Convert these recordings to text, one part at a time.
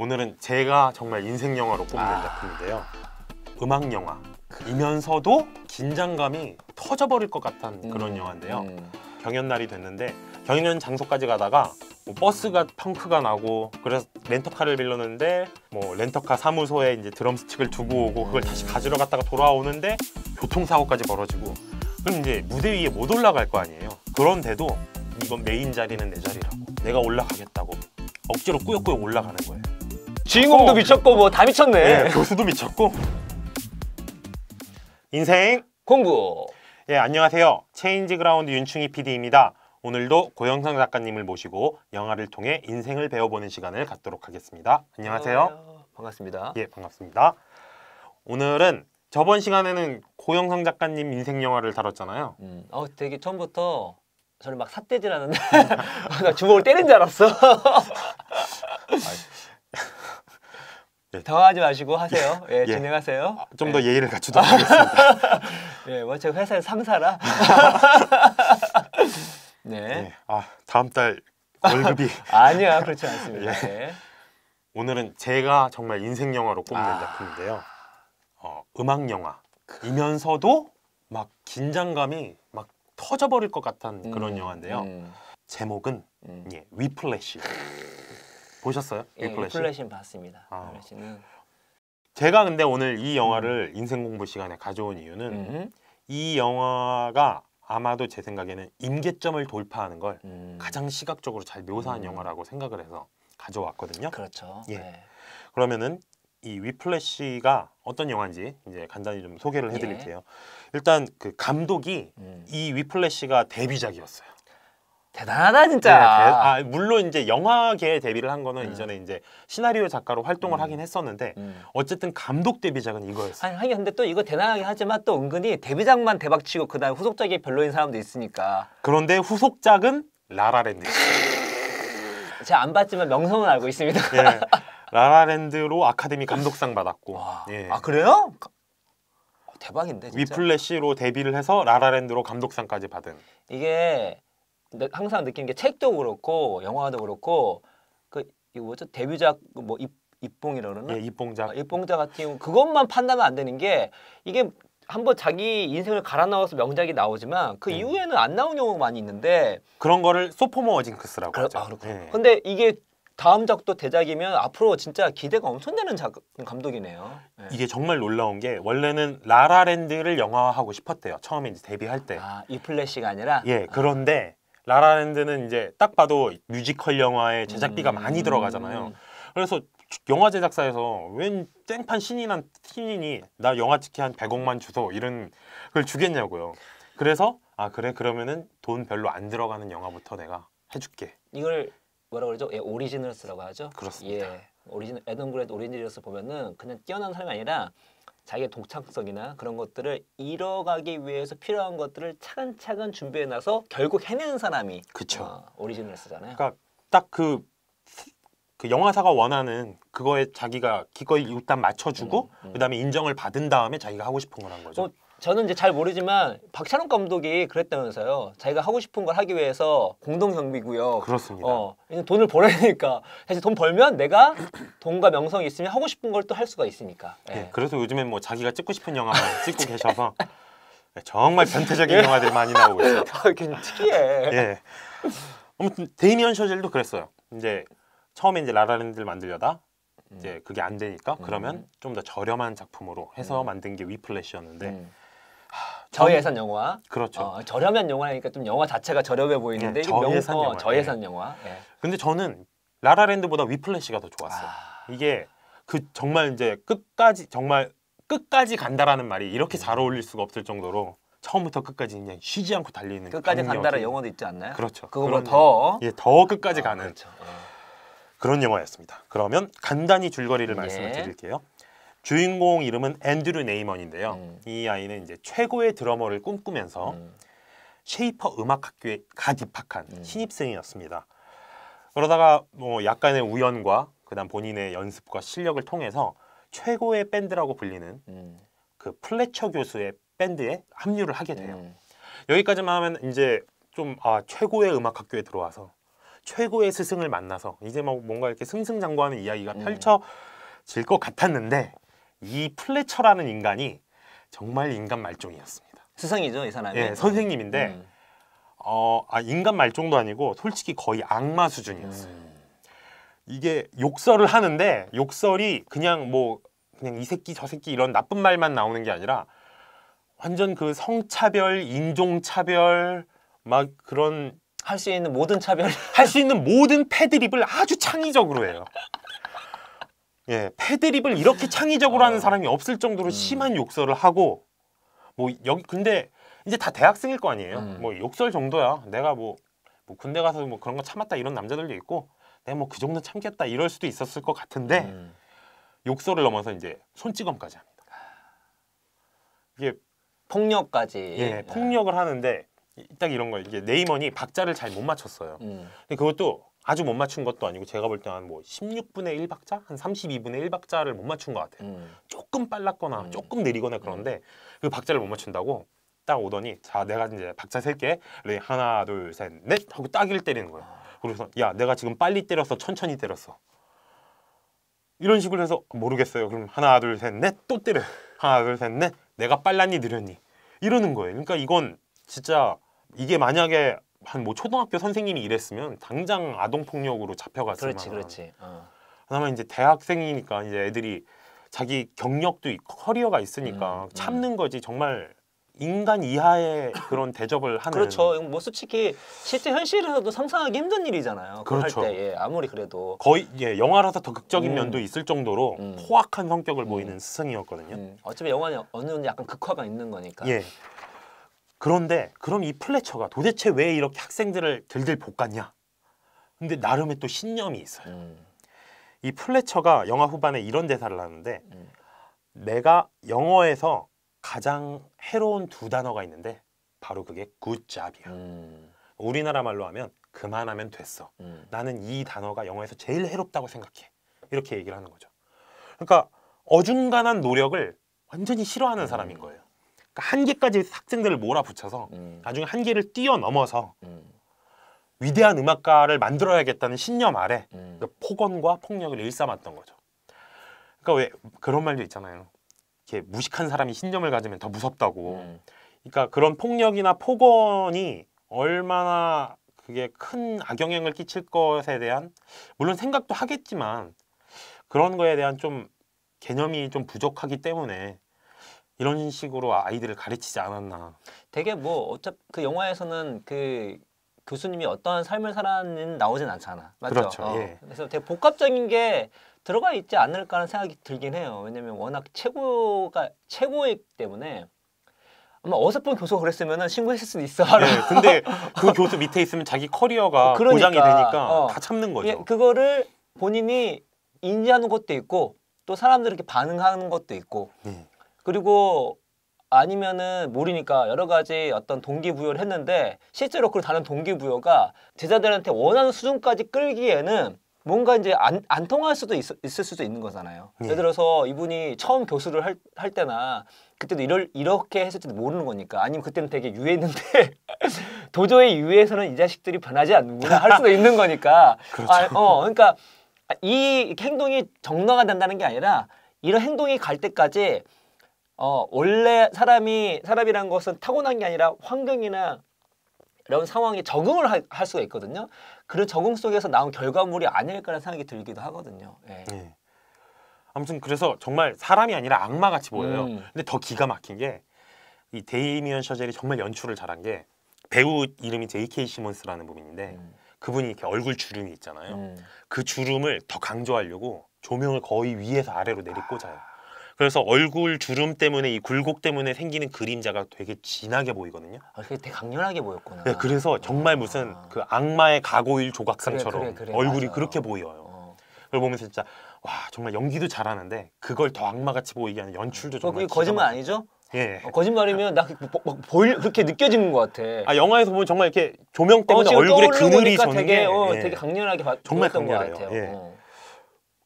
오늘은 제가 정말 인생 영화로 꼽는 아... 작품인데요. 음악 영화이면서도 긴장감이 터져버릴 것 같은 음, 그런 영화인데요. 음. 경연 날이 됐는데 경연 장소까지 가다가 뭐 버스가 펑크가 나고 그래서 렌터카를 빌렸는데 뭐 렌터카 사무소에 이제 드럼스틱을 두고 오고 그걸 다시 가지러 갔다가 돌아오는데 교통사고까지 벌어지고 그럼 이제 무대 위에 못 올라갈 거 아니에요. 그런데도 이건 메인 자리는 내 자리라고 내가 올라가겠다고 억지로 꾸역꾸역 올라가는 거예요. 주인공도 어. 미쳤고 뭐 다 미쳤네. 예, 교수도 미쳤고. 인생 공부. 예, 안녕하세요. 체인지 그라운드 윤충희 PD입니다. 오늘도 고영상 작가님을 모시고 영화를 통해 인생을 배워보는 시간을 갖도록 하겠습니다. 안녕하세요. 어, 반갑습니다. 예, 반갑습니다. 오늘은 저번 시간에는 고영상 작가님 인생 영화를 다뤘잖아요. 음, 어, 되게 처음부터 저를 막 삿대질하는데 나 주먹을 때린 줄 알았어. 예. 당황하지 마시고 하세요. 예. 예, 예, 진행하세요. 아, 좀더 예. 의를 갖추도록 하겠습니다. 예, 뭐 제가 회사에 상사라. 네. 예. 아, 다음 달 월급이 아니야, 그렇지 않습니다. 네. 오늘은 제가 정말 인생 영화로 꼽는 아... 작품인데요. 어, 음악 영화이면서도 막 긴장감이 막 터져버릴 것 같은 음, 그런 영화인데요. 음. 제목은 음. 예, 위플래시. 보셨어요? 예, 리플래시? 리플래시는 봤습니다. 아. 리플래시는 제가 근데 오늘 이 영화를 인생 공부 시간에 가져온 이유는 음. 이 영화가 아마도 제 생각에는 임계점을 돌파하는 걸 음. 가장 시각적으로 잘 묘사한 음. 영화라고 생각을 해서 가져왔거든요. 그렇죠. 예. 네. 그러면은 이 위플래시가 어떤 영화인지 이제 간단히 좀 소개를 예. 해드릴게요. 예. 일단 그 감독이 음. 이 위플래시가 데뷔작이었어요. 대단하다 진짜. 네, 아, 물론 이제 영화계에 데뷔를 한 거는 음. 이전에 이제 시나리오 작가로 활동을 음. 하긴 했었는데 음. 어쨌든 감독 데뷔작은 이거였어. 아니 하긴 근데 또 이거 대단하긴 하지만 또 은근히 데뷔작만 대박치고 그다음 후속작이 별로인 사람도 있으니까. 그런데 후속작은 라라랜드. 제가 안 봤지만 명성은 알고 있습니다. 예, 라라랜드로 아카데미 감독상 받았고. 와, 예. 아 그래요? 어, 대박인데. 진짜? 위플래시로 데뷔를 해서 라라랜드로 감독상까지 받은. 이게 항상 느끼는 게 책도 그렇고 영화도 그렇고 그 이거 뭐죠 데뷔작 그 뭐 입, 봉이라 그러나? 예, 입봉작. 아, 입봉작 같은 경우 그것만 판단하면 안 되는 게 이게 한번 자기 인생을 갈아 넣어서 명작이 나오지만 그 네. 이후에는 안 나온 경우가 많이 있는데 그런 거를 소포머 징크스라고 그러, 하죠. 아, 그렇군요. 네. 근데 이게 다음 작도 대작이면 앞으로 진짜 기대가 엄청되는 작, 감독이네요. 네. 이게 정말 놀라운 게 원래는 라라랜드를 영화화하고 싶었대요. 처음에 이제 데뷔할 때. 아, 이 플래시가 아니라? 예, 아. 그런데 아. 라라랜드는 이제 딱 봐도 뮤지컬 영화에 제작비가 음. 많이 들어가잖아요. 그래서 영화 제작사에서 웬 땡판 신인한 신인이 나 영화 찍기 한 100억만 주소 이런 걸 주겠냐고요. 그래서 아 그래 그러면은 돈 별로 안 들어가는 영화부터 내가 해줄게. 이걸 뭐라 그러죠? 예, 오리지널스라고 하죠. 그렇습니다. 예, 오리지널 에든 그레드 오리지널스 보면은 그냥 뛰어난 사람이 아니라 자기의 독창성이나 그런 것들을 잃어가기 위해서 필요한 것들을 차근차근 준비해놔서 결국 해내는 사람이 그쵸. 어, 오리지널 쓰잖아요. 그러니까 딱 그 그 영화사가 원하는 그거에 자기가 기꺼이 일단 맞춰주고 음, 음. 그다음에 인정을 받은 다음에 자기가 하고 싶은 걸한 거죠. 어, 저는 이제 잘 모르지만 박찬욱 감독이 그랬다면서요. 자기가 하고 싶은 걸 하기 위해서 공동 경비고요. 그렇습니다. 어, 돈을 벌어야니까 사실 돈 벌면 내가 돈과 명성이 있으면 하고 싶은 걸 또 할 수가 있으니까. 예. 네, 예. 그래서 요즘엔 뭐 자기가 찍고 싶은 영화만 찍고 계셔서 예, 정말 변태적인 예. 영화들이 많이 나오고 있어요다 아, 괜히 특이해. 예. 아무튼 데이미언 셔젤도 그랬어요. 이제 처음에 이제 라라랜드를 만들려다 이제 음. 그게 안 되니까 그러면 음. 좀더 저렴한 작품으로 해서 음. 만든 게 위플래시였는데. 음. 저예산 영화. 그렇죠. 어, 저렴한 영화니까 좀 영화 자체가 저렴해 보이는데 네, 저예산 어, 영화. 저예산 네. 영화. 네. 근데 저는 라라랜드보다 위플래시가 더 좋았어요. 아... 이게 그 정말 이제 끝까지 정말 끝까지 간다라는 말이 이렇게 음. 잘 어울릴 수가 없을 정도로 처음부터 끝까지 그냥 쉬지 않고 달리는 끝까지 간다는 라 영어도 있지 않나요? 그렇죠. 그거보다 뭐 더 예, 더 끝까지 아, 가는 그렇죠. 예. 그런 영화였습니다. 그러면 간단히 줄거리를 예. 말씀을 드릴게요. 주인공 이름은 앤드류 네이먼인데요. 음. 이 아이는 이제 최고의 드러머를 꿈꾸면서 음. 쉐이퍼 음악학교에 갓 입학한 음. 신입생이었습니다. 그러다가 뭐 약간의 우연과 그다음 본인의 연습과 실력을 통해서 최고의 밴드라고 불리는 음. 그 플래처 교수의 밴드에 합류를 하게 돼요. 음. 여기까지만 하면 이제 좀 아 최고의 음악학교에 들어와서 최고의 스승을 만나서 이제 막 뭔가 이렇게 승승장구하는 이야기가 음. 펼쳐 질것 같았는데 이 플래처라는 인간이 정말 인간 말종이었습니다. 스승이죠 이 사람이. 예, 선생님인데 음. 어, 아, 인간 말종도 아니고 솔직히 거의 악마 수준이었어요. 음. 이게 욕설을 하는데 욕설이 그냥 뭐 그냥 이 새끼 저 새끼 이런 나쁜 말만 나오는 게 아니라 완전 그 성차별, 인종차별 막 그런 할 수 있는 모든 차별 할 수 있는 모든 패드립을 아주 창의적으로 해요. 예, 패드립을 이렇게 창의적으로 하는 아. 사람이 없을 정도로 음. 심한 욕설을 하고 뭐 여기 근데 이제 다 대학생일 거 아니에요. 음. 뭐 욕설 정도야. 내가 뭐, 뭐 군대 가서 뭐 그런 거 참았다 이런 남자들도 있고 내가 뭐 그 정도 참겠다 이럴 수도 있었을 것 같은데 음. 욕설을 넘어서 이제 손찌검까지 합니다. 이게 폭력까지. 예, 폭력을 네. 하는데 딱 이런 거예요. 이제네이머니 박자를 잘 못 맞췄어요. 음. 근데 그것도 아주 못 맞춘 것도 아니고 제가 볼때한뭐 16분의 1박자? 한 32분의 뭐 1박자를 못 맞춘 것 같아요. 음. 조금 빨랐거나 음. 조금 느리거나 그런데 음. 그 박자를 못 맞춘다고 딱 오더니 자 내가 이제 박자 셀게 레 네, 하나 둘 셋 넷 하고 딱 일 때리는 거예요 그래서 야 내가 지금 빨리 때렸어 천천히 때렸어. 이런 식으로 해서 모르겠어요. 그럼 하나 둘 셋 넷 또 때려. 하나 둘 셋 넷 내가 빨랐니 느렸니 이러는 거예요. 그러니까 이건 진짜 이게 만약에 한뭐 초등학교 선생님이 이랬으면 당장 아동 폭력으로 잡혀갔으면 그렇지 그렇지. 어. 그나마 이제 대학생이니까 이제 애들이 자기 경력도 있고 커리어가 있으니까 음, 음. 참는 음. 거지 정말 인간 이하의 그런 대접을 하는 그렇죠. 뭐 솔직히 실제 현실에서도 상상하기 힘든 일이잖아요. 그 그렇죠. 때, 예, 아무리 그래도 거의 예, 영화라서 더 극적인 음. 면도 있을 정도로 음. 포악한 성격을 음. 보이는 스승이었거든요. 어차피 영화는 어느 정도 약간 극화가 있는 거니까. 예. 그런데 그럼 이 플래처가 도대체 왜 이렇게 학생들을 들들 볶았냐? 근데 나름의 또 신념이 있어요. 음. 이 플래처가 영화 후반에 이런 대사를 하는데 음. 내가 영어에서 가장 해로운 두 단어가 있는데 바로 그게 굿잡이야. 음. 우리나라 말로 하면 그만하면 됐어. 음. 나는 이 단어가 영어에서 제일 해롭다고 생각해. 이렇게 얘기를 하는 거죠. 그러니까 어중간한 노력을 완전히 싫어하는 사람인 음. 거예요. 그러니까 한 개까지 학생들을 몰아붙여서 음. 나중에 한 개를 뛰어넘어서 음. 위대한 음악가를 만들어야겠다는 신념 아래 음. 그 폭언과 폭력을 일삼았던 거죠. 그러니까 왜 그런 말도 있잖아요. 이렇게 무식한 사람이 신념을 가지면 더 무섭다고. 음. 그러니까 그런 폭력이나 폭언이 얼마나 그게 큰 악영향을 끼칠 것에 대한 물론 생각도 하겠지만 그런 거에 대한 좀 개념이 좀 부족하기 때문에 이런 식으로 아이들을 가르치지 않았나. 되게 뭐 어차피 그 영화에서는 그 교수님이 어떠한 삶을 살았는 나오진 않잖아. 맞죠? 그렇죠. 어. 예. 그래서 되게 복합적인 게 들어가 있지 않을까라는 생각이 들긴 해요. 왜냐면 워낙 최고가 최고이기 때문에 아마 어설픈 교수가 그랬으면 신고했을 수도 있어. 네, 근데 그 교수 밑에 있으면 자기 커리어가 그러니까, 보장이 되니까 어. 다 참는 거죠. 예, 그거를 본인이 인지하는 것도 있고 또사람들에게 반응하는 것도 있고 네. 그리고 아니면은 모르니까 여러 가지 어떤 동기부여를 했는데 실제로 그 다른 동기부여가 제자들한테 원하는 수준까지 끌기에는 뭔가 이제 안, 안 통할 수도 있, 을 수도 있는 거잖아요. 예. 를 들어서 이분이 처음 교수를 할, 할 때나 그때도 이럴, 이렇게 했을지도 모르는 거니까 아니면 그때는 되게 유해했는데 도저히 유해에서는 이 자식들이 변하지 않는구나 할 수도 있는 거니까. 그렇죠. 아, 어, 그러니까 이 행동이 정당화된다는 게 아니라 이런 행동이 갈 때까지 어, 원래 사람이 사람이란 것은 타고난 게 아니라 환경이나 이런 상황에 적응을 하, 할 수가 있거든요. 그런 적응 속에서 나온 결과물이 아닐까라는 생각이 들기도 하거든요. 예. 네. 아무튼 그래서 정말 사람이 아니라 악마같이 보여요. 음. 근데 더 기가 막힌 게 이 데이미언 셔젤이 정말 연출을 잘한 게 배우 이름이 J.K. 시몬스라는 분인데 음. 그분이 이렇게 얼굴 주름이 있잖아요. 음. 그 주름을 더 강조하려고 조명을 거의 위에서 아래로 내리꽂아요. 그래서 얼굴 주름 때문에 이 굴곡 때문에 생기는 그림자가 되게 진하게 보이거든요. 아, 그게 되게 강렬하게 보였구나. 네, 그래서 정말 무슨 아. 그 악마의 가고일 조각상처럼 그래, 그래, 그래, 얼굴이 맞아요. 그렇게 보여요. 어. 그걸 보면 서 진짜 와 정말 연기도 잘하는데 그걸 더 악마같이 보이게 하는 연출도 어, 정말. 그게 거짓말 아니죠? 예. 어, 거짓말이면 나 막, 뭐, 막 뭐, 보일 그렇게 느껴지는 것 같아. 아 영화에서 보면 정말 이렇게 조명 때문에 어, 얼굴에 그늘이 도는 되게, 어, 예. 되게 강렬하게 봤던 말같아요 예. 어.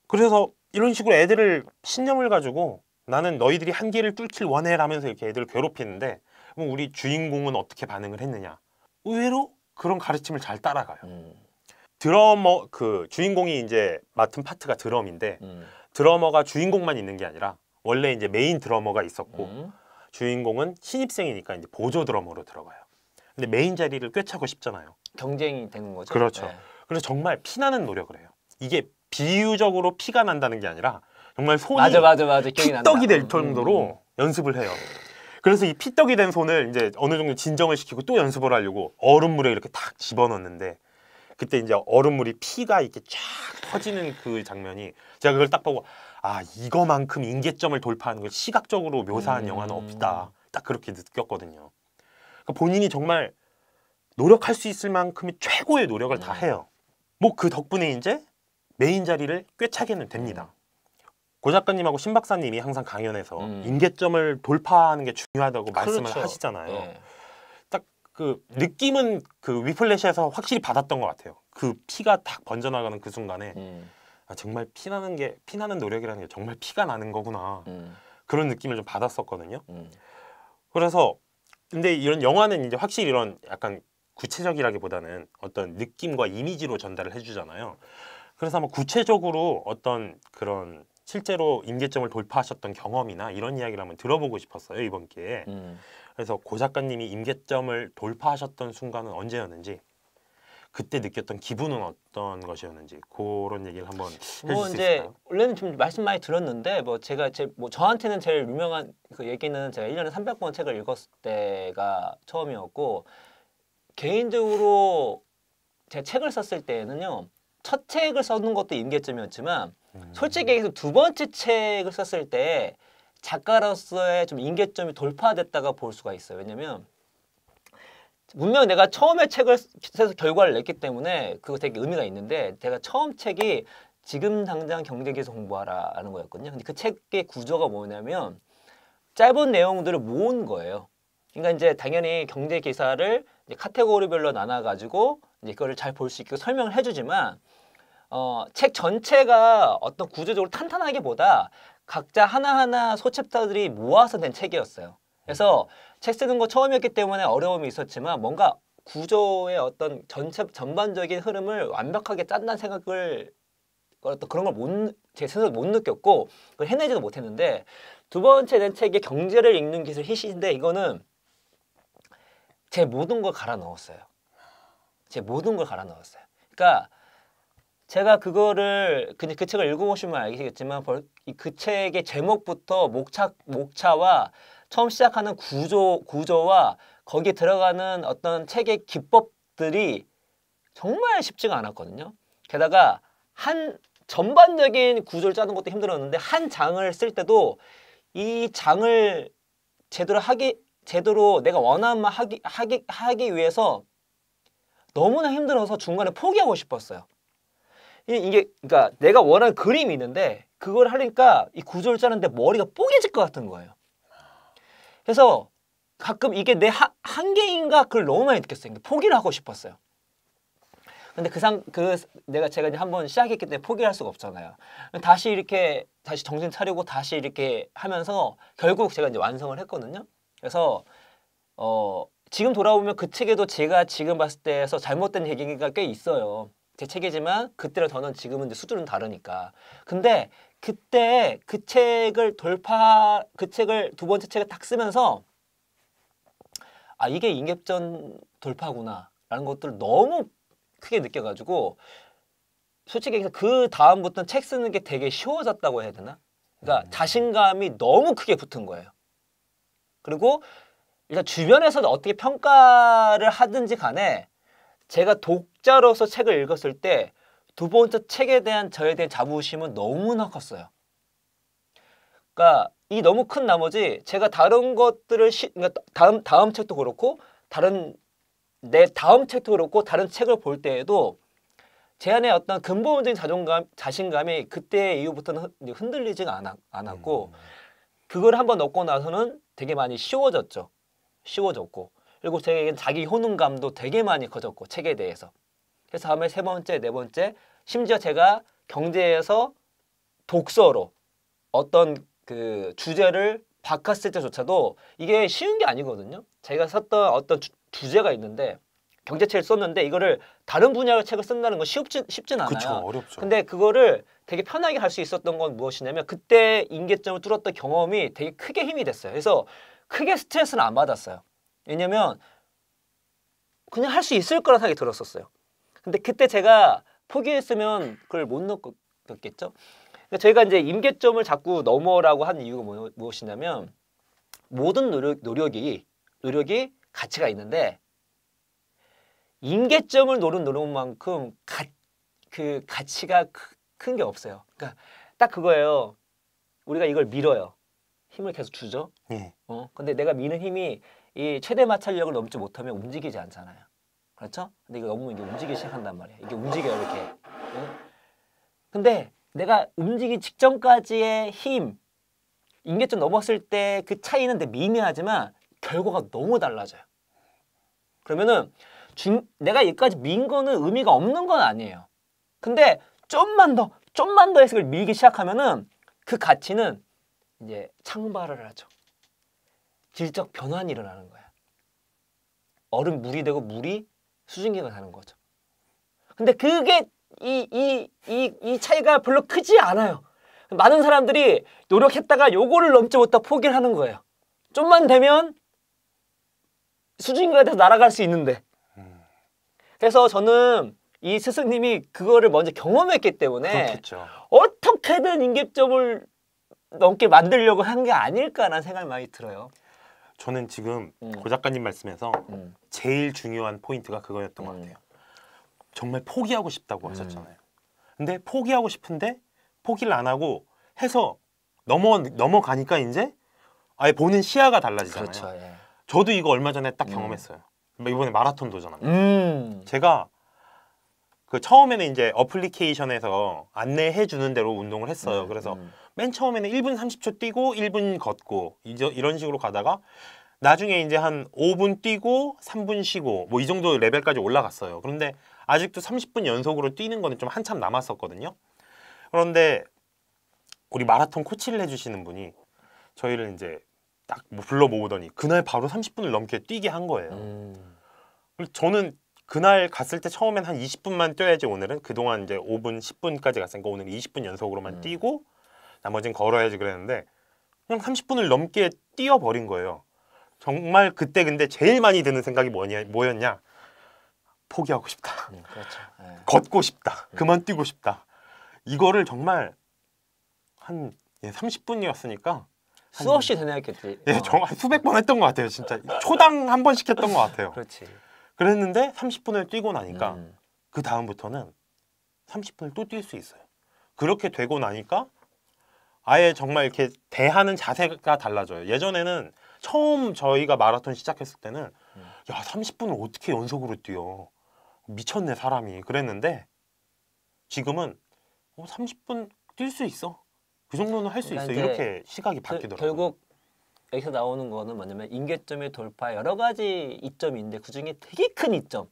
그래서 이런 식으로 애들을 신념을 가지고 나는 너희들이 한계를 뚫길 원해 라면서 이렇게 애들을 괴롭히는데 그럼 우리 주인공은 어떻게 반응을 했느냐 의외로 그런 가르침을 잘 따라가요 음. 드러머 그 주인공이 이제 맡은 파트가 드럼인데 음. 드러머가 주인공만 있는 게 아니라 원래 이제 메인 드러머가 있었고 음. 주인공은 신입생이니까 이제 보조 드러머로 들어가요 근데 메인 자리를 꿰차고 싶잖아요 경쟁이 되는 거죠 그렇죠 네. 그래서 정말 피나는 노력을 해요 이게 비유적으로 피가 난다는 게 아니라 정말 손이 맞아 맞아 맞아 떡이 될 음. 정도로 음. 연습을 해요. 그래서 이 피떡이 된 손을 이제 어느 정도 진정을 시키고 또 연습을 하려고 얼음물에 이렇게 탁 집어넣는데 그때 이제 얼음물이 피가 이렇게 쫙터지는그 장면이 제가 그걸 딱 보고 아 이거만큼 인계점을 돌파하는 걸 시각적으로 묘사한 음. 영화는 없다 딱 그렇게 느꼈거든요. 그러니까 본인이 정말 노력할 수 있을 만큼의 최고의 노력을 음. 다 해요. 뭐 그 덕분에 이제 메인 자리를 꿰차게는 됩니다. 음. 고 작가님하고 신 박사님이 항상 강연에서 음. 임계점을 돌파하는 게 중요하다고 그렇죠. 말씀을 하시잖아요. 네. 딱그 느낌은 그 위플래시에서 확실히 받았던 것 같아요. 그 피가 탁 번져나가는 그 순간에 음. 아, 정말 피나는 게 피나는 노력이라는 게 정말 피가 나는 거구나 음. 그런 느낌을 좀 받았었거든요. 음. 그래서 근데 이런 영화는 이제 확실히 이런 약간 구체적이라기보다는 어떤 느낌과 이미지로 전달을 해주잖아요. 그래서 아마 구체적으로 어떤 그런 실제로 임계점을 돌파하셨던 경험이나 이런 이야기를 한번 들어보고 싶었어요 이번 기회에 음. 그래서 고 작가님이 임계점을 돌파하셨던 순간은 언제였는지 그때 느꼈던 기분은 어떤 것이었는지 그런 얘기를 한번 뭐 이제 있을까요? 원래는 좀 말씀 많이 들었는데 뭐 제가 제 뭐 저한테는 제일 유명한 그 얘기는 제가 일년에 삼백 권 책을 읽었을 때가 처음이었고 개인적으로 제 책을 썼을 때는요 에첫 책을 써는 것도 임계점이었지만 솔직히 얘기해서 두 번째 책을 썼을 때 작가로서의 좀인계점이 돌파됐다가 볼 수가 있어요. 왜냐면 분명 내가 처음에 책을 해서 결과를 냈기 때문에 그거 되게 의미가 있는데 제가 처음 책이 지금 당장 경제기에서 공부하라라는 거였거든요. 근데 그 책의 구조가 뭐냐면 짧은 내용들을 모은 거예요. 그러니까 이제 당연히 경제 기사를 이제 카테고리별로 나눠 가지고 이제 그거를 잘 볼 수 있게 설명을 해주지만 어, 책 전체가 어떤 구조적으로 탄탄하기보다 각자 하나하나 소챕터들이 모아서 된 책이었어요. 그래서 음. 책 쓰는 거 처음이었기 때문에 어려움이 있었지만 뭔가 구조의 어떤 전체 전반적인 흐름을 완벽하게 짠다는 생각을 어떤 그런 걸 못제 스스로 못 느꼈고 그걸 해내지도 못했는데 두 번째 낸 책이 경제를 읽는 기술 희시인데 이거는 제 모든 걸 갈아 넣었어요. 제 모든 걸 갈아 넣었어요. 그러니까 제가 그거를 그, 그 책을 읽어보시면 알겠지만 그 책의 제목부터 목차, 목차와 처음 시작하는 구조, 구조와 거기에 들어가는 어떤 책의 기법들이 정말 쉽지가 않았거든요. 게다가 한 전반적인 구조를 짜는 것도 힘들었는데 한 장을 쓸 때도 이 장을 제대로 하기 제대로 내가 원하는 만 하기 하기 하기 위해서 너무나 힘들어서 중간에 포기하고 싶었어요. 이게 그러니까 내가 원하는 그림이 있는데 그걸 하니까 이 구조를 짜는데 머리가 뽀개질 것 같은 거예요. 그래서 가끔 이게 내 하, 한계인가 그걸 너무 많이 느꼈어요. 포기를 하고 싶었어요. 근데 그 상, 그, 내가 제가 이제 한번 시작했기 때문에 포기할 수가 없잖아요. 다시 이렇게, 다시 정신 차리고 다시 이렇게 하면서 결국 제가 이제 완성을 했거든요. 그래서, 어, 지금 돌아보면 그 책에도 제가 지금 봤을 때에서 잘못된 얘기가 꽤 있어요. 제 책이지만 그때랑 저는 지금은 이제 수준은 다르니까. 근데 그때 그 책을 돌파 그 책을 두 번째 책을 딱 쓰면서 아 이게 인격전 돌파구나라는 것들을 너무 크게 느껴가지고 솔직히 그 다음부터는 책 쓰는 게 되게 쉬워졌다고 해야 되나? 그러니까 음. 자신감이 너무 크게 붙은 거예요. 그리고 일단 주변에서 어떻게 평가를 하든지 간에 제가 독 독자로서 책을 읽었을 때 두 번째 책에 대한 저에 대한 자부심은 너무나 컸어요. 그러니까 이 너무 큰 나머지 제가 다른 것들을 시, 그러니까 다음 다음 책도 그렇고 다른 내 다음 책도 그렇고 다른 책을 볼 때에도 제 안에 어떤 근본적인 자존감, 자신감이 그때 이후부터는 흔들리지가 않아, 않았고 음. 그걸 한번 얻고 나서는 되게 많이 쉬워졌죠. 쉬워졌고 그리고 되게 자기 효능감도 되게 많이 커졌고 책에 대해서 그래서 다음에 세 번째, 네 번째 심지어 제가 경제에서 독서로 어떤 그 주제를 바꿨을 때조차도 이게 쉬운 게 아니거든요. 제가 썼던 어떤 주, 제가 있는데 경제책을 썼는데 이거를 다른 분야의 책을 쓴다는 건 쉽진, 쉽진 않아요. 그쵸, 어렵죠. 근데 그거를 되게 편하게 할 수 있었던 건 무엇이냐면 그때 임계점을 뚫었던 경험이 되게 크게 힘이 됐어요. 그래서 크게 스트레스는 안 받았어요. 왜냐면 그냥 할 수 있을 거란 생각이 들었었어요. 근데 그때 제가 포기했으면 그걸 못 넣었겠죠. 그러니까 저희가 이제 임계점을 자꾸 넘어라고 한 이유가 뭐, 무엇이냐면 모든 노력, 노력이 노력이 가치가 있는데 임계점을 노는 노력만큼 가, 그 가치가 큰 게 없어요. 그러니까 딱 그거예요. 우리가 이걸 밀어요. 힘을 계속 주죠. 예. 어, 근데 내가 미는 힘이 이 최대 마찰력을 넘지 못하면 움직이지 않잖아요. 그렇죠? 근데 이거 너무 이게 움직이기 시작한단 말이야. 이게 움직여요, 이렇게. 응? 근데 내가 움직이 직전까지의 힘, 인계점 넘었을 때 그 차이는 되게 미미하지만 결과가 너무 달라져요. 그러면은 중, 내가 여기까지 민 거는 의미가 없는 건 아니에요. 근데 좀만 더, 좀만 더 해서 그걸 밀기 시작하면은 그 가치는 이제 창발을 하죠. 질적 변환이 일어나는 거야. 얼음 물이 되고 물이 수증기가 가는 거죠. 근데 그게 이, 이, 이, 이 차이가 별로 크지 않아요. 많은 사람들이 노력했다가 요거를 넘지 못하 포기를 하는 거예요. 좀만 되면 수증기가 돼서 날아갈 수 있는데. 그래서 저는 이 스승님이 그거를 먼저 경험했기 때문에 그렇겠죠. 어떻게든 인계점을 넘게 만들려고 한 게 아닐까라는 생각이 많이 들어요. 저는 지금 음. 고 작가님 말씀에서 음. 제일 중요한 포인트가 그거였던 음. 것 같아요. 정말 포기하고 싶다고 음. 하셨잖아요. 근데 포기하고 싶은데 포기를 안 하고 해서 넘어 넘어가니까 이제 아예 보는 시야가 달라지잖아요. 그렇죠, 예. 저도 이거 얼마 전에 딱 음. 경험했어요. 뭐 이번에 마라톤 도전합니다. 음. 제가 그 처음에는 이제 어플리케이션에서 안내해 주는 대로 운동을 했어요. 네, 그래서 음. 맨 처음에는 1분 30초 뛰고 1분 걷고 이제 이런 식으로 가다가 나중에 이제 한 5분 뛰고 3분 쉬고 뭐 이 정도 레벨까지 올라갔어요. 그런데 아직도 30분 연속으로 뛰는 거는 좀 한참 남았었거든요. 그런데 우리 마라톤 코치를 해주시는 분이 저희를 이제 딱 뭐 불러 모으더니 그날 바로 30분을 넘게 뛰게 한 거예요. 음. 저는 그날 갔을 때 처음엔 한 20분만 뛰어야지 오늘은 그동안 이제 5분, 10분까지 갔으니까 오늘 20분 연속으로만 음. 뛰고 나머지는 걸어야지 그랬는데 그냥 30분을 넘게 뛰어버린 거예요. 정말 그때 근데 제일 많이 드는 생각이 뭐냐, 뭐였냐? 포기하고 싶다. 음, 그렇죠. 예. 걷고 싶다. 음. 그만 뛰고 싶다. 이거를 정말 한 예, 30분이었으니까 수없이 되뇌했겠지. 예, 어. 정말 수백 번 했던 것 같아요. 진짜 초당 한 번씩 했던 것 같아요. 그렇지. 그랬는데 30분을 뛰고 나니까 음. 그 다음부터는 30분을 또 뛸 수 있어요. 그렇게 되고 나니까 아예 정말 이렇게 대하는 자세가 달라져요. 예전에는 처음 저희가 마라톤 시작했을 때는 음. 야 30분을 어떻게 연속으로 뛰어 미쳤네 사람이 그랬는데 지금은 어, 30분 뛸 수 있어 그 정도는 할수 그러니까 있어 이렇게 시각이 바뀌더라고요. 결국 여기서 나오는 거는 뭐냐면 임계점의 돌파 여러 가지 이점인데 그중에 되게 큰 이점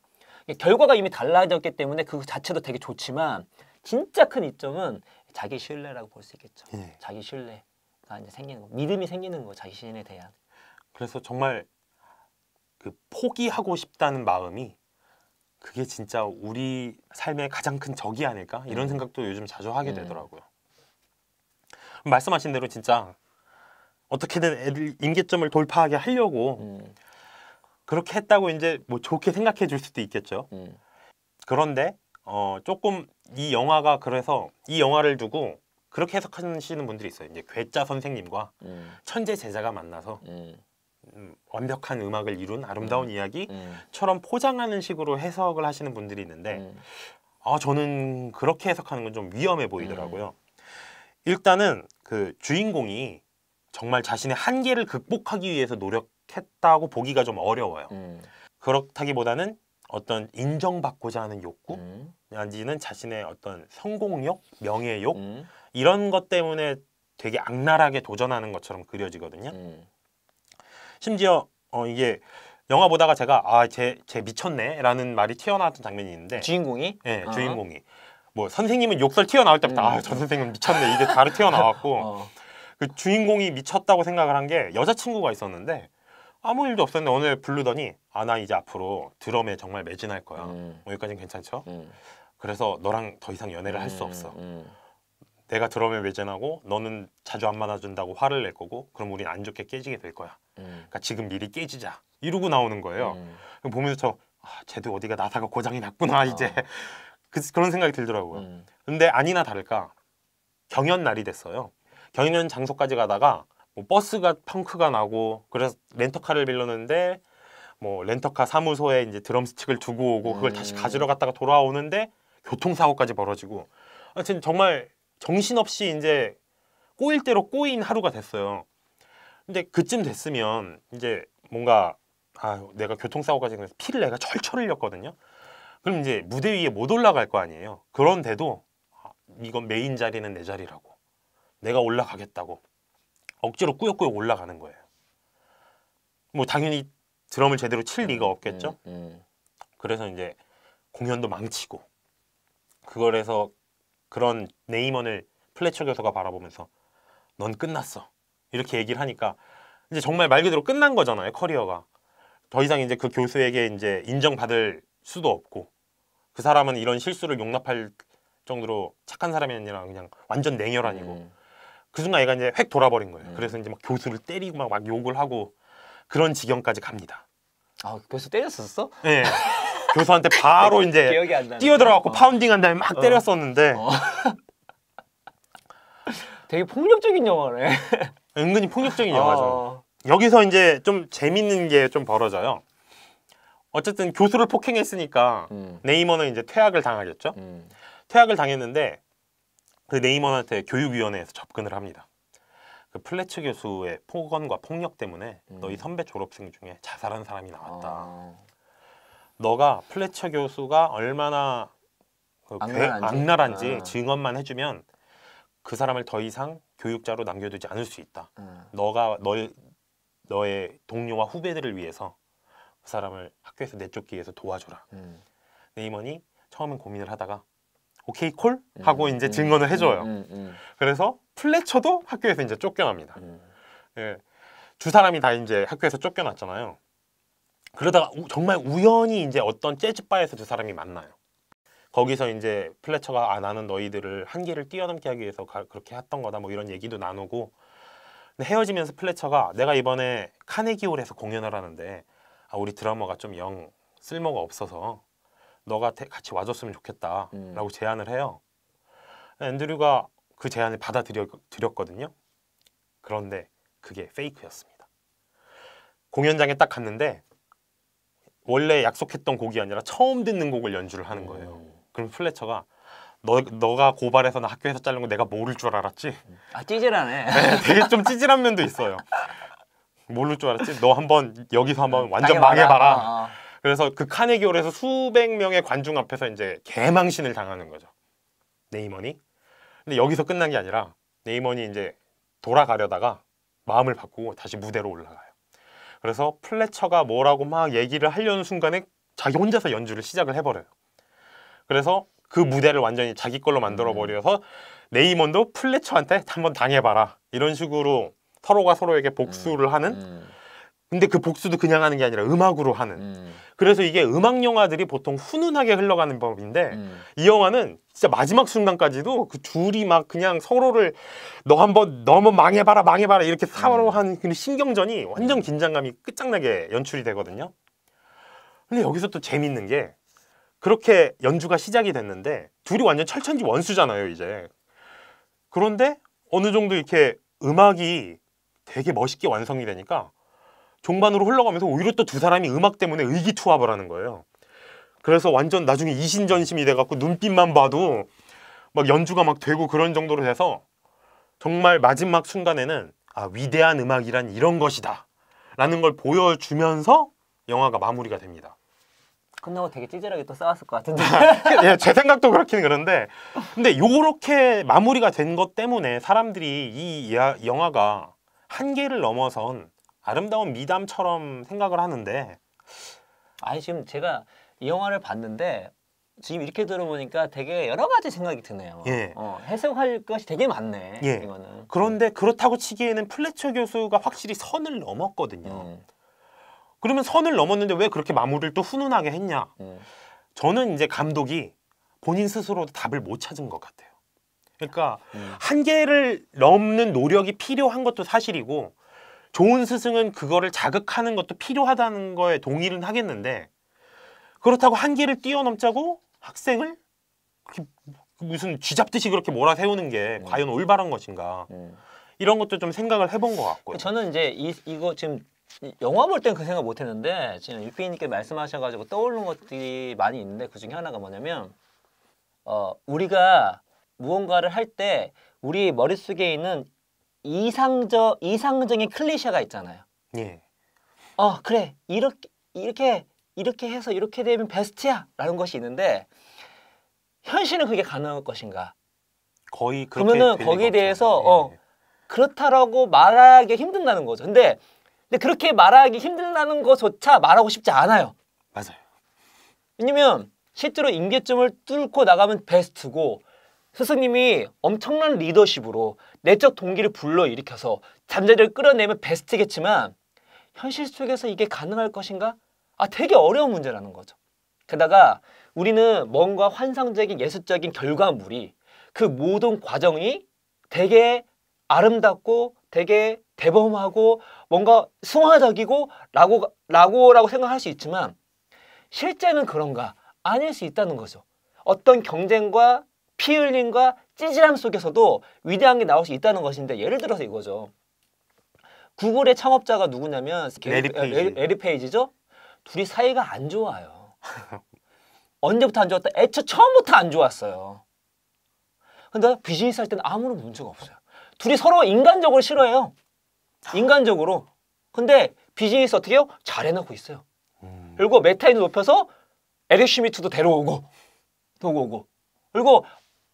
결과가 이미 달라졌기 때문에 그 자체도 되게 좋지만 진짜 큰 이점은 자기 신뢰라고 볼 수 있겠죠. 예. 자기 신뢰가 이제 생기는 거, 믿음이 생기는 거, 자 신에 대한. 그래서 정말 그 포기하고 싶다는 마음이 그게 진짜 우리 삶의 가장 큰 적이 아닐까 이런 음. 생각도 요즘 자주 하게 음. 되더라고요. 말씀하신 대로 진짜 어떻게든 애들 임계점을 돌파하게 하려고 음. 그렇게 했다고 이제 뭐 좋게 생각해 줄 수도 있겠죠. 음. 그런데 어 조금 이 영화가 그래서 이 영화를 두고 그렇게 해석하시는 분들이 있어요. 이제 괴짜 선생님과 음. 천재 제자가 만나서 음, 완벽한 음악을 이룬 아름다운 음. 이야기처럼 음. 포장하는 식으로 해석을 하시는 분들이 있는데 음. 아 저는 그렇게 해석하는 건 좀 위험해 보이더라고요. 일단은 그 주인공이 정말 자신의 한계를 극복하기 위해서 노력했다고 보기가 좀 어려워요. 음. 그렇다기보다는 어떤 인정받고자 하는 욕구, 음. 아니는 지 자신의 어떤 성공욕, 명예욕 음. 이런 것 때문에 되게 악랄하게 도전하는 것처럼 그려지거든요. 음. 심지어 어 이게 영화 보다가 제가 아제 제 미쳤네라는 말이 튀어나왔던 장면이 있는데 주인공이 예 네, 주인공이 뭐 선생님은 욕설 튀어나올 때부터 음. 아저 선생님 미쳤네 이게 다르 튀어나왔고 어. 그 주인공이 미쳤다고 생각을 한 게 여자친구가 있었는데 아무 일도 없었는데 오늘 부르더니 아 나 이제 앞으로 드럼에 정말 매진할 거야 음. 뭐 여기까지는 괜찮죠? 음. 그래서 너랑 더 이상 연애를 할수 음, 없어 음. 내가 드럼에 매진하고 너는 자주 안 만나준다고 화를 낼 거고 그럼 우린 안 좋게 깨지게 될 거야 음. 그러니까 지금 미리 깨지자 이러고 나오는 거예요 보면서 저 아, 쟤도 어디가 나사가 고장이 났구나 어. 이제 어. 그, 런 생각이 들더라고요 근데 아니나 다를까 경연 날이 됐어요 경인연 장소까지 가다가 뭐 버스가 펑크가 나고 그래서 렌터카를 빌렸는데 뭐 렌터카 사무소에 이제 드럼스틱을 두고 오고 그걸 음. 다시 가지러 갔다가 돌아오는데 교통사고까지 벌어지고 하여튼 정말 정신없이 이제 꼬일 대로 꼬인 하루가 됐어요. 근데 그쯤 됐으면 이제 뭔가 아 내가 교통사고까지 그래서 피를 내가 철철 흘렸거든요. 그럼 이제 무대 위에 못 올라갈 거 아니에요. 그런데도 아, 이건 메인 자리는 내 자리라고. 내가 올라가겠다고 억지로 꾸역꾸역 올라가는 거예요. 뭐 당연히 드럼을 제대로 칠 리가 음, 없겠죠. 음, 음. 그래서 이제 공연도 망치고 그걸해서 그런 네이먼을 플래처 교수가 바라보면서 넌 끝났어 이렇게 얘기를 하니까 이제 정말 말 그대로 끝난 거잖아요 커리어가 더 이상 이제 그 교수에게 이제 인정받을 수도 없고 그 사람은 이런 실수를 용납할 정도로 착한 사람이 아니라 그냥 완전 냉혈 아니고 음. 그 순간 애가 이제 획 돌아버린 거예요. 음. 그래서 이제 막 교수를 때리고 막, 막 욕을 하고 그런 지경까지 갑니다. 아 교수 때렸었어? 네. 교수한테 바로 이제 뛰어들어갖고 어. 파운딩한 다음에 막 어. 때렸었는데 어. 되게 폭력적인 영화네. 은근히 폭력적인 영화죠. 어. 여기서 이제 좀 재밌는 게 좀 벌어져요. 어쨌든 교수를 폭행했으니까 음. 네이머는 이제 퇴학을 당하겠죠. 음. 퇴학을 당했는데 그 네이먼한테 교육위원회에서 접근을 합니다. 그 플래츠 교수의 폭언과 폭력 때문에 음. 너희 선배 졸업생 중에 자살한 사람이 나왔다. 아. 너가 플래츠 교수가 얼마나 그 악랄한지, 악랄한지 아. 증언만 해주면 그 사람을 더 이상 교육자로 남겨두지 않을 수 있다. 음. 너가 너의 너의 동료와 후배들을 위해서 그 사람을 학교에서 내쫓기 위해서 도와줘라. 음. 네이먼이 처음엔 고민을 하다가 오케이 콜 음, 하고 이제 음, 증언을 해줘요. 음, 그래서 플래처도 학교에서 이제 쫓겨납니다. 예, 두 사람이 다 이제 학교에서 쫓겨났잖아요. 그러다가 우, 정말 우연히 이제 어떤 재즈 바에서 두 사람이 만나요. 거기서 이제 플래처가 아 나는 너희들을 한계를 뛰어넘게 하기 위해서 가, 그렇게 했던 거다 뭐 이런 얘기도 나누고 근데 헤어지면서 플래처가 내가 이번에 카네기홀에서 공연을 하는데 아 우리 드라마가 좀 영 쓸모가 없어서 너가 같이 와줬으면 좋겠다라고 음. 제안을 해요. 앤드류가 그 제안을 받아들였거든요. 그런데 그게 페이크였습니다. 공연장에 딱 갔는데 원래 약속했던 곡이 아니라 처음 듣는 곡을 연주를 하는 거예요. 음. 그럼 플래처가 너, 너가 고발해서 나 학교에서 자른 거 내가 모를 줄 알았지? 아 찌질하네. 네, 되게 좀 찌질한 면도 있어요. 모를 줄 알았지? 너 한번 여기서 한번 완전 망해봐라. 어. 어. 그래서 그 카네기홀에서 수백 명의 관중 앞에서 이제 개망신을 당하는 거죠. 네이먼이. 근데 여기서 끝난 게 아니라 네이먼이 이제 돌아가려다가 마음을 바꾸고 다시 무대로 올라가요. 그래서 플래처가 뭐라고 막 얘기를 하려는 순간에 자기 혼자서 연주를 시작을 해버려요. 그래서 그 무대를 완전히 자기 걸로 만들어버려서 음. 네이먼도 플래처한테 한번 당해봐라 이런 식으로 서로가 서로에게 복수를 하는 음. 근데 그 복수도 그냥 하는 게 아니라 음악으로 하는. 음. 그래서 이게 음악 영화들이 보통 훈훈하게 흘러가는 법인데 음. 이 영화는 진짜 마지막 순간까지도 그 둘이 막 그냥 서로를 너 한번 너무 망해봐라 망해봐라 이렇게 사로 하는 음. 한 그런 신경전이 완전 음. 긴장감이 끝장나게 연출이 되거든요. 근데 여기서 또 재밌는 게 그렇게 연주가 시작이 됐는데 둘이 완전 철천지 원수잖아요 이제. 그런데 어느 정도 이렇게 음악이 되게 멋있게 완성이 되니까 종반으로 흘러가면서 오히려 또 두 사람이 음악 때문에 의기투합을 하는 거예요. 그래서 완전 나중에 이신전심이 돼갖고 눈빛만 봐도 막 연주가 막 되고 그런 정도로 돼서 정말 마지막 순간에는 아 위대한 음악이란 이런 것이다 라는 걸 보여주면서 영화가 마무리가 됩니다. 끝나고 되게 찌질하게 또 싸웠을 것 같은데. 예, 제 생각도 그렇긴 그런데. 근데 요렇게 마무리가 된 것 때문에 사람들이 이 영화가 한계를 넘어선 아름다운 미담처럼 생각을 하는데 아니 지금 제가 이 영화를 봤는데 지금 이렇게 들어보니까 되게 여러 가지 생각이 드네요. 예. 어, 해석할 것이 되게 많네. 예. 이거는. 그런데 음. 그렇다고 치기에는 플레처 교수가 확실히 선을 넘었거든요. 음. 그러면 선을 넘었는데 왜 그렇게 마무리를 또 훈훈하게 했냐? 음. 저는 이제 감독이 본인 스스로도 답을 못 찾은 것 같아요. 그러니까 음. 한계를 넘는 노력이 필요한 것도 사실이고 좋은 스승은 그거를 자극하는 것도 필요하다는 거에 동의를 하겠는데 그렇다고 한계를 뛰어넘자고 학생을 뭐 무슨 쥐잡듯이 그렇게 몰아세우는 게 음. 과연 올바른 것인가 음. 이런 것도 좀 생각을 해본 것 같고요. 저는 이제 이, 이거 지금 영화 볼 땐 그 생각 못 했는데 지금 유피님께 말씀하셔가지고 떠오르는 것들이 많이 있는데 그 중에 하나가 뭐냐면 어, 우리가 무언가를 할 때 우리 머릿속에 있는 이상적 이상적인 클리셰가 있잖아요. 예. 어 그래 이렇게 이렇게 이렇게 해서 이렇게 되면 베스트야라는 것이 있는데 현실은 그게 가능한 것인가? 거의 그러면은 거기에 대해서 어, 예. 어 그렇다라고 말하기 힘든다는 거죠. 근데 근데 그렇게 말하기 힘든다는 것조차 말하고 싶지 않아요. 맞아요. 왜냐면 실제로 임계점을 뚫고 나가면 베스트고 스승님이 엄청난 리더십으로 내적 동기를 불러일으켜서 잠재력을 끌어내면 베스트겠지만 현실 속에서 이게 가능할 것인가? 아 되게 어려운 문제라는 거죠. 게다가 우리는 뭔가 환상적인 예술적인 결과물이 그 모든 과정이 되게 아름답고 되게 대범하고 뭔가 승화적이고 라고, 라고, 라고 생각할 수 있지만 실제는 그런가? 아닐 수 있다는 거죠. 어떤 경쟁과 피 흘림과 찌질함 속에서도 위대한 게 나올 수 있다는 것인데 예를 들어서 이거죠. 구글의 창업자가 누구냐면 에리 페이지죠. 아, 둘이 사이가 안 좋아요. 언제부터 안 좋았다? 애초 처음부터 안 좋았어요. 근데 비즈니스 할 때는 아무런 문제가 없어요. 둘이 서로 인간적으로 싫어해요. 인간적으로. 근데 비즈니스 어떻게 해요? 잘 해놓고 있어요. 음. 그리고 메타인을 높여서 에릭 슈미트도 데려오고, 데려 오고. 그리고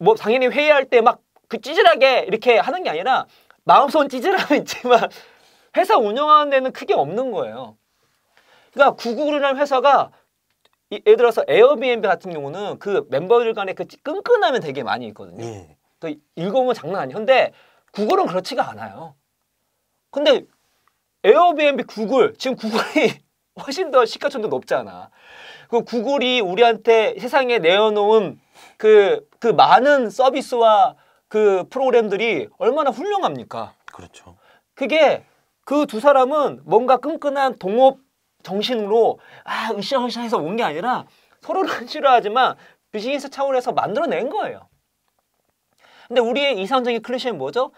뭐 당연히 회의할 때 막 그 찌질하게 이렇게 하는 게 아니라 마음속은 찌질함이 있지만 회사 운영하는 데는 크게 없는 거예요. 그러니까 구글이라는 회사가 예를 들어서 에어비앤비 같은 경우는 그 멤버들 간에그 끈끈함이 되게 많이 있거든요. 음. 그 읽어보면 장난 아니에요. 근데 구글은 그렇지가 않아요. 근데 에어비앤비 구글 지금 구글이 훨씬 더 시가총도 높잖아. 그 구글이 우리한테 세상에 내어놓은 그, 그 많은 서비스와 그 프로그램들이 얼마나 훌륭합니까? 그렇죠. 그게 그 두 사람은 뭔가 끈끈한 동업 정신으로 아, 으쌰으쌰 해서 온 게 아니라 서로는 를 싫어하지만 비즈니스 차원에서 만들어낸 거예요. 근데 우리의 이상적인 클리셰는 뭐죠?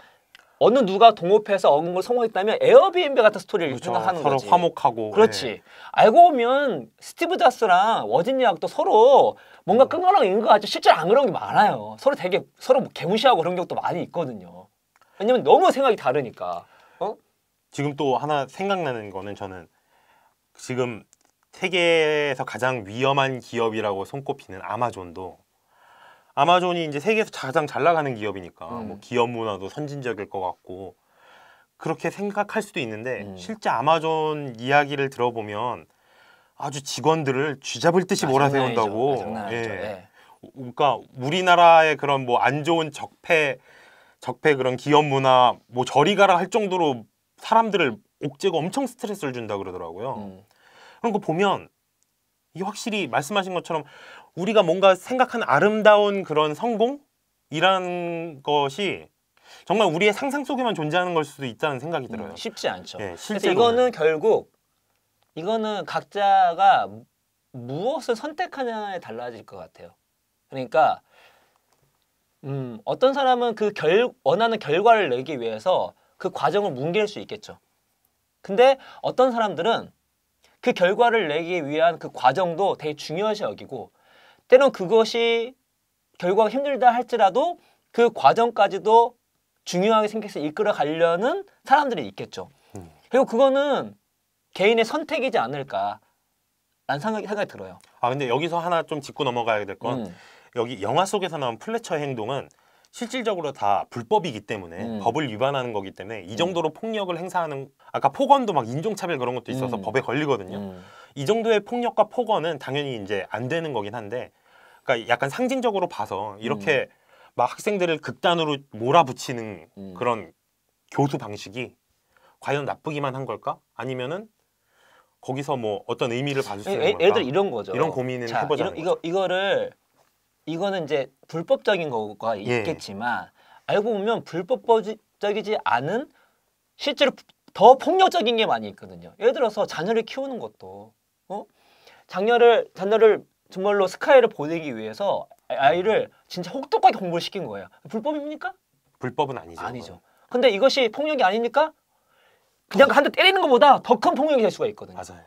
어느 누가 동업해서 얻은 걸 성공했다면 에어비앤비 같은 스토리를 그렇죠. 생각하는 서로 거지. 화목하고. 그렇지. 네. 알고 보면 스티브 잡스랑 워진 학도 서로 뭔가 음. 끈끈하게 있는 것 같지 실제로 안 그런 게 많아요. 서로 되게 서로 뭐 개무시하고 그런 경우도 많이 있거든요. 왜냐면 너무 생각이 다르니까. 어? 지금 또 하나 생각나는 거는 저는 지금 세계에서 가장 위험한 기업이라고 손꼽히는 아마존도 아마존이 이제 세계에서 가장 잘 나가는 기업이니까 음. 뭐 기업 문화도 선진적일 것 같고 그렇게 생각할 수도 있는데 음. 실제 아마존 이야기를 들어보면 아주 직원들을 쥐잡을 듯이 아, 몰아세운다고. 예. 네. 그러니까 우리나라의 그런 뭐 안 좋은 적폐 적폐 그런 기업 문화 뭐 저리 가라 할 정도로 사람들을 옥죄고 엄청 스트레스를 준다 그러더라고요. 음. 그런 거 보면 이 확실히 말씀하신 것처럼 우리가 뭔가 생각한 아름다운 그런 성공이라는 것이 정말 우리의 상상 속에만 존재하는 걸 수도 있다는 생각이 음, 들어요. 음, 쉽지 않죠. 네, 예, 그래서 이거는 결국 이거는 각자가 무엇을 선택하냐에 달라질 것 같아요. 그러니까 음, 어떤 사람은 그 결, 원하는 결과를 내기 위해서 그 과정을 뭉갤 수 있겠죠. 근데 어떤 사람들은 그 결과를 내기 위한 그 과정도 되게 중요시 하 여기고 때론 그것이 결과가 힘들다 할지라도 그 과정까지도 중요하게 생각해서 이끌어 가려는 사람들이 있겠죠. 음. 그리고 그거는 개인의 선택이지 않을까라는 생각이, 생각이 들어요. 아 근데 여기서 하나 좀 짚고 넘어가야 될건 음. 여기 영화 속에서 나온 플래처 행동은 실질적으로 다 불법이기 때문에 음. 법을 위반하는 거기 때문에 이 음. 정도로 폭력을 행사하는 아까 폭언도 막 인종차별 그런 것도 있어서 음. 법에 걸리거든요. 이 정도의 폭력과 폭언은 당연히 이제 안 되는 거긴 한데 그러니까 약간 상징적으로 봐서 이렇게 음. 막 학생들을 극단으로 몰아붙이는 음. 그런 교수 방식이 과연 나쁘기만 한 걸까? 아니면은 거기서 뭐 어떤 의미를 봐을수 있는 걸까? 예들 이런 거죠. 이런 고민을 자, 해보자 이거, 이거를 이거는 이제 불법적인 거가 예. 있겠지만 예. 알고 보면 불법적이지 않은 실제로 더 폭력적인 게 많이 있거든요. 예를 들어서 자녀를 키우는 것도 어? 자녀를 자녀를 정말로 스카이를 보내기 위해서 아, 아이를 진짜 혹독하게 공부를 시킨 거예요. 불법입니까? 불법은 아니죠. 아니죠. 근데 이것이 폭력이 아닙니까? 그냥 어. 한대 때리는 것보다 더 큰 폭력이 될 수가 있거든요. 맞아요.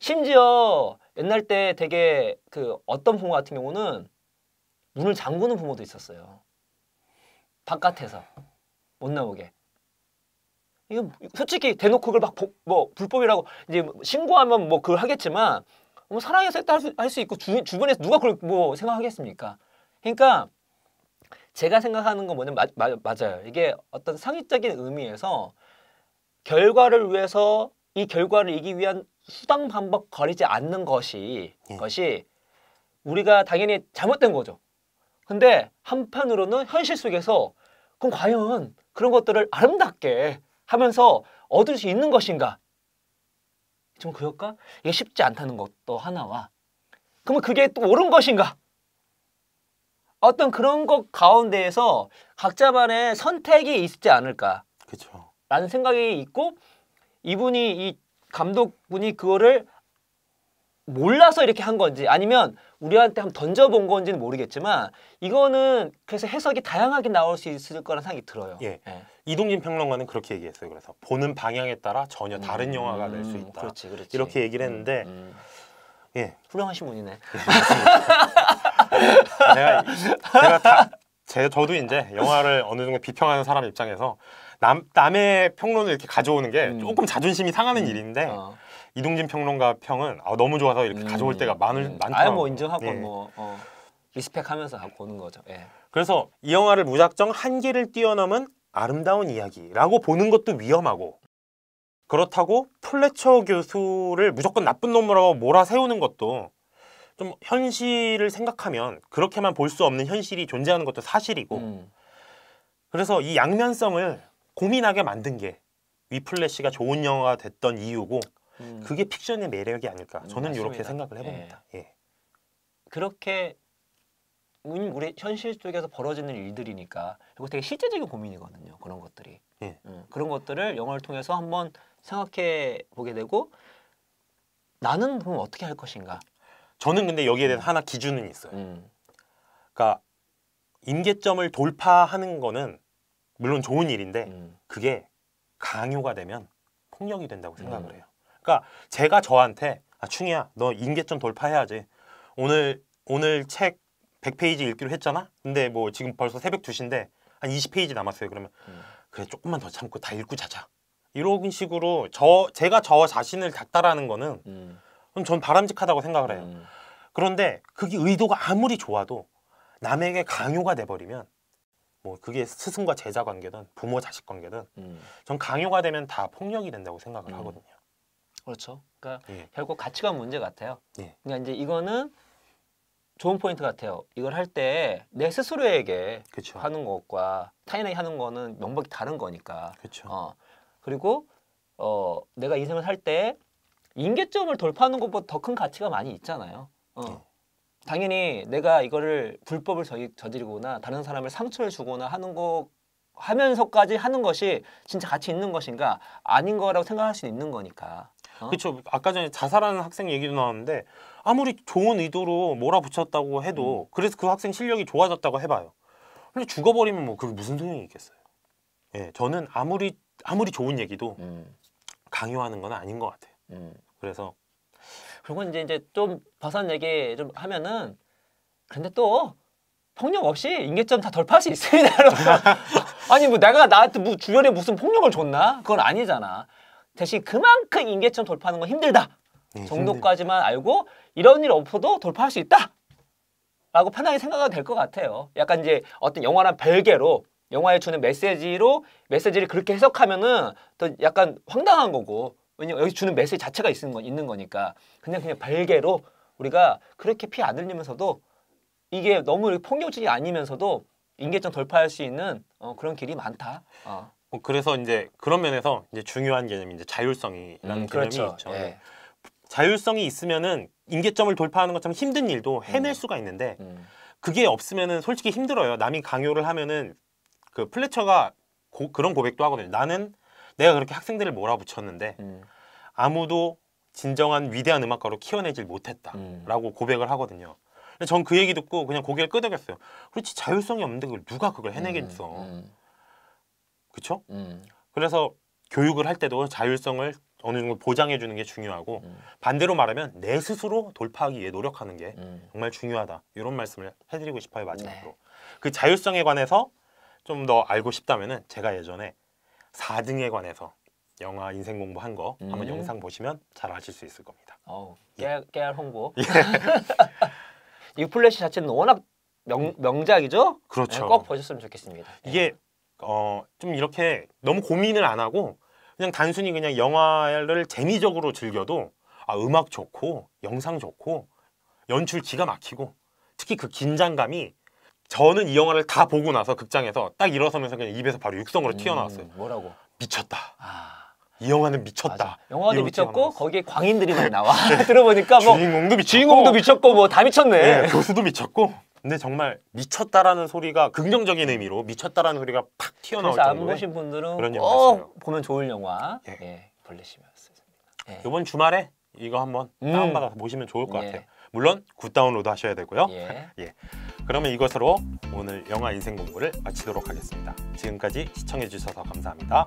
심지어 옛날 때 되게 그 어떤 부모 같은 경우는 문을 잠그는 부모도 있었어요. 바깥에서 못 나오게. 이거 솔직히 대놓고 그걸 막 뭐 불법이라고 이제 신고하면 뭐 그걸 하겠지만 뭐 사랑해서 했다 할수 할수 있고 주, 주변에서 누가 그걸 뭐 생각하겠습니까? 그러니까 제가 생각하는 건 뭐냐면 마, 마, 맞아요. 이게 어떤 상위적인 의미에서 결과를 위해서 이 결과를 이기 위한 수당 방법 거리지 않는 것이 예. 것이 우리가 당연히 잘못된 거죠. 근데 한편으로는 현실 속에서 그럼 과연 그런 것들을 아름답게 하면서 얻을 수 있는 것인가 좀 그럴까? 이게 쉽지 않다는 것도 하나와 그러면 그게 또 옳은 것인가? 어떤 그런 것 가운데에서 각자만의 선택이 있지 않을까? 그렇죠. 라는 생각이 있고 이분이 이 감독분이 그거를 몰라서 이렇게 한 건지 아니면 우리한테 한번 던져본 건지는 모르겠지만 이거는 그래서 해석이 다양하게 나올 수 있을 거라는 생각이 들어요. 예. 예. 이동진 평론가는 그렇게 얘기했어요. 그래서 보는 방향에 따라 전혀 다른 음, 영화가 될 수 있다. 그렇지, 그렇지. 이렇게 얘기를 했는데 음, 음. 예 훌륭하신 분이네. 네, 제가 제가 다, 제 저도 이제 영화를 어느 정도 비평하는 사람 입장에서 남 남의 평론을 이렇게 가져오는 게 음. 조금 자존심이 상하는 음, 일인데. 어. 이동진 평론가 평은 아, 너무 좋아서 이렇게 음, 가져올 때가 많을 많다. 아뭐 인정하고 예. 뭐 어, 리스펙하면서 보는 거죠. 예. 그래서 이 영화를 무작정 한계를 뛰어넘은 아름다운 이야기라고 보는 것도 위험하고 그렇다고 플래처 교수를 무조건 나쁜 놈으로 몰아세우는 것도 좀 현실을 생각하면 그렇게만 볼 수 없는 현실이 존재하는 것도 사실이고 음. 그래서 이 양면성을 고민하게 만든 게 위플래시가 좋은 영화가 됐던 이유고 음. 그게 픽션의 매력이 아닐까 저는 음, 이렇게 생각을 해봅니다. 예. 예. 그렇게 우리 현실 속에서 벌어지는 일들이니까 이거 되게 실제적인 고민이거든요. 그런 것들이. 예. 음, 그런 것들을 영화를 통해서 한번 생각해 보게 되고 나는 그럼 어떻게 할 것인가? 저는 근데 여기에 대해서 음. 하나 기준은 있어요. 음. 그러니까 임계점을 돌파하는 거는 물론 좋은 일인데 음. 그게 강요가 되면 폭력이 된다고 생각을 음. 해요. 그러니까 제가 저한테 아 충이야 너 임계점 돌파해야지 오늘 오늘 책 100페이지 읽기로 했잖아? 근데 뭐 지금 벌써 새벽 2시인데 한 20페이지 남았어요. 그러면 음. 그래 조금만 더 참고 다 읽고 자자. 이런 식으로 저 제가 저 자신을 닦다라는 거는 음. 전 바람직하다고 생각을 해요. 음. 그런데 그게 의도가 아무리 좋아도 남에게 강요가 돼버리면 뭐 그게 스승과 제자 관계든 부모 자식 관계든 음. 전 강요가 되면 다 폭력이 된다고 생각을 음. 하거든요. 그렇죠. 그러니까 예. 결국 가치관 문제 같아요. 예. 그러니까 이제 이거는 좋은 포인트 같아요. 이걸 할 때 내 스스로에게 그쵸. 하는 것과 타인에게 하는 거는 명백히 다른 거니까. 그쵸. 어. 그리고 어, 내가 인생을 살 때 인계점을 돌파하는 것보다 더 큰 가치가 많이 있잖아요. 어. 네. 당연히 내가 이거를 불법을 저지르거나 다른 사람을 상처를 주거나 하는 거 하면서까지 하는 것이 진짜 가치 있는 것인가 아닌 거라고 생각할 수 있는 거니까. 어? 그렇죠. 아까 전에 자살하는 학생 얘기도 나왔는데 아무리 좋은 의도로 몰아붙였다고 해도 음. 그래서 그 학생 실력이 좋아졌다고 해봐요. 근데 죽어버리면 뭐 그게 무슨 소용이 있겠어요. 예, 저는 아무리 아무리 좋은 얘기도 음. 강요하는 건 아닌 것 같아요. 음. 그래서 그리고 이제 이제 좀 벗어난 얘기 좀 하면은 그런데 또 폭력 없이 인계점 다 돌파할 수 있습니다. 아니 뭐 내가 나한테 뭐 주변에 무슨 폭력을 줬나? 그건 아니잖아. 대신 그만큼 인계점 돌파하는 건 힘들다. 예, 정도까지만 알고 이런 일 없어도 돌파할 수 있다. 라고 편하게 생각해도 될것 같아요. 약간 이제 어떤 영화랑 별개로 영화에 주는 메시지로 메시지를 그렇게 해석하면은 또 약간 황당한 거고 왜냐면 여기 주는 메시지 자체가 있는, 거, 있는 거니까 그냥 그냥 별개로 우리가 그렇게 피안 흘리면서도 이게 너무 폭력적이 아니면서도 인계점 돌파할 수 있는 어, 그런 길이 많다. 어. 어 그래서 이제 그런 면에서 이제 중요한 개념이 이제 자율성이라는 음, 그렇죠. 개념이 그렇죠. 있죠. 예. 자율성이 있으면은 임계점을 돌파하는 것처럼 힘든 일도 해낼 음. 수가 있는데 음. 그게 없으면은 솔직히 힘들어요. 남이 강요를 하면은 그 플래처가 고, 그런 고백도 하거든요. 나는 내가 그렇게 학생들을 몰아붙였는데 음. 아무도 진정한 위대한 음악가로 키워내질 못했다라고 음. 고백을 하거든요. 전 그 얘기 듣고 그냥 고개를 끄덕였어요. 그렇지 자율성이 없는데 그걸 누가 그걸 해내겠어. 그렇죠? 그래서 교육을 할 때도 자율성을 어느 정도 보장해 주는 게 중요하고 음. 반대로 말하면 내 스스로 돌파하기 위해 노력하는 게 음. 정말 중요하다 이런 말씀을 해드리고 싶어요 마지막으로 네. 그 자율성에 관해서 좀 더 알고 싶다면은 제가 예전에 4등에 관해서 영화 인생 공부 한거 음. 한번 영상 보시면 잘 아실 수 있을 겁니다. 어우, 예. 깨알, 깨알 홍보. 예. 플래시 자체는 워낙 명, 음. 명작이죠. 그렇죠. 네, 꼭 보셨으면 좋겠습니다. 이게 예. 네. 어좀 이렇게 너무 고민을 안 하고 그냥 단순히 그냥 영화를 재미적으로 즐겨도 아 음악 좋고 영상 좋고 연출 기가 막히고 특히 그 긴장감이 저는 이 영화를 다 보고 나서 극장에서 딱 일어서면서 그냥 입에서 바로 육성으로 음, 튀어나왔어요. 뭐라고? 미쳤다. 아... 이 영화는 미쳤다. 맞아. 영화도 미쳤고 거기에 광인들이 많이 나와. 들어보니까 뭐 주인공도 미쳤고, 주인공도 미쳤고 뭐다 미쳤네. 네, 교수도 미쳤고 근데 정말 미쳤다라는 소리가 긍정적인 의미로 미쳤다라는 소리가 팍 튀어나올 정도로 안 보신 분들은 그런 영화 어, 보면 좋을 영화 예, 예벌레시면좋습니다 예. 이번 예. 주말에 이거 한번 음. 다운받아서 보시면 좋을 것 예. 같아요. 물론 굿 다운로드 하셔야 되고요. 예. 예. 그러면 이것으로 오늘 영화 인생 공부를 마치도록 하겠습니다. 지금까지 시청해 주셔서 감사합니다.